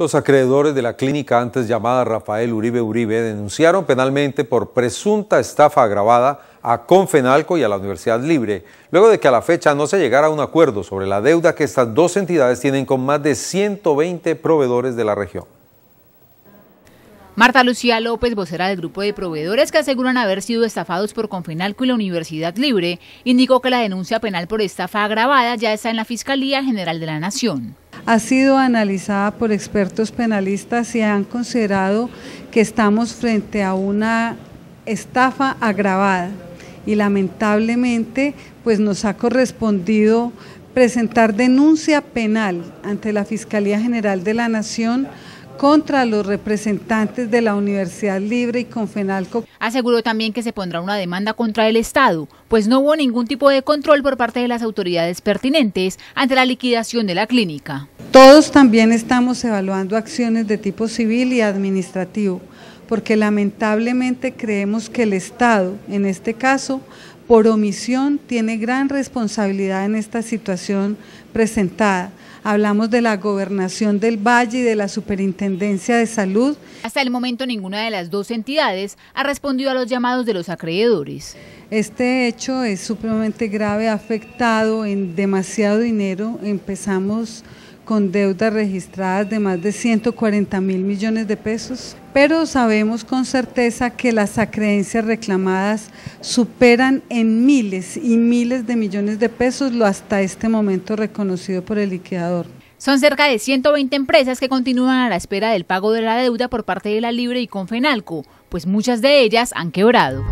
Los acreedores de la clínica antes llamada Rafael Uribe Uribe denunciaron penalmente por presunta estafa agravada a Confenalco y a la Universidad Libre, luego de que a la fecha no se llegara a un acuerdo sobre la deuda que estas dos entidades tienen con más de 120 proveedores de la región. Marta Lucía López, vocera del grupo de proveedores que aseguran haber sido estafados por Confenalco y la Universidad Libre, indicó que la denuncia penal por estafa agravada ya está en la Fiscalía General de la Nación ha sido analizada por expertos penalistas y han considerado que estamos frente a una estafa agravada y lamentablemente pues nos ha correspondido presentar denuncia penal ante la Fiscalía General de la Nación contra los representantes de la Universidad Libre y Confenalco. Aseguró también que se pondrá una demanda contra el Estado, pues no hubo ningún tipo de control por parte de las autoridades pertinentes ante la liquidación de la clínica. Todos también estamos evaluando acciones de tipo civil y administrativo porque lamentablemente creemos que el Estado, en este caso, por omisión, tiene gran responsabilidad en esta situación presentada. Hablamos de la gobernación del Valle y de la Superintendencia de Salud. Hasta el momento ninguna de las dos entidades ha respondido a los llamados de los acreedores. Este hecho es supremamente grave, ha afectado en demasiado dinero. Empezamos con deudas registradas de más de 140 mil millones de pesos, pero sabemos con certeza que las acreencias reclamadas superan en miles y miles de millones de pesos lo hasta este momento reconocido por el liquidador. Son cerca de 120 empresas que continúan a la espera del pago de la deuda por parte de la Libre y Confenalco, pues muchas de ellas han quebrado.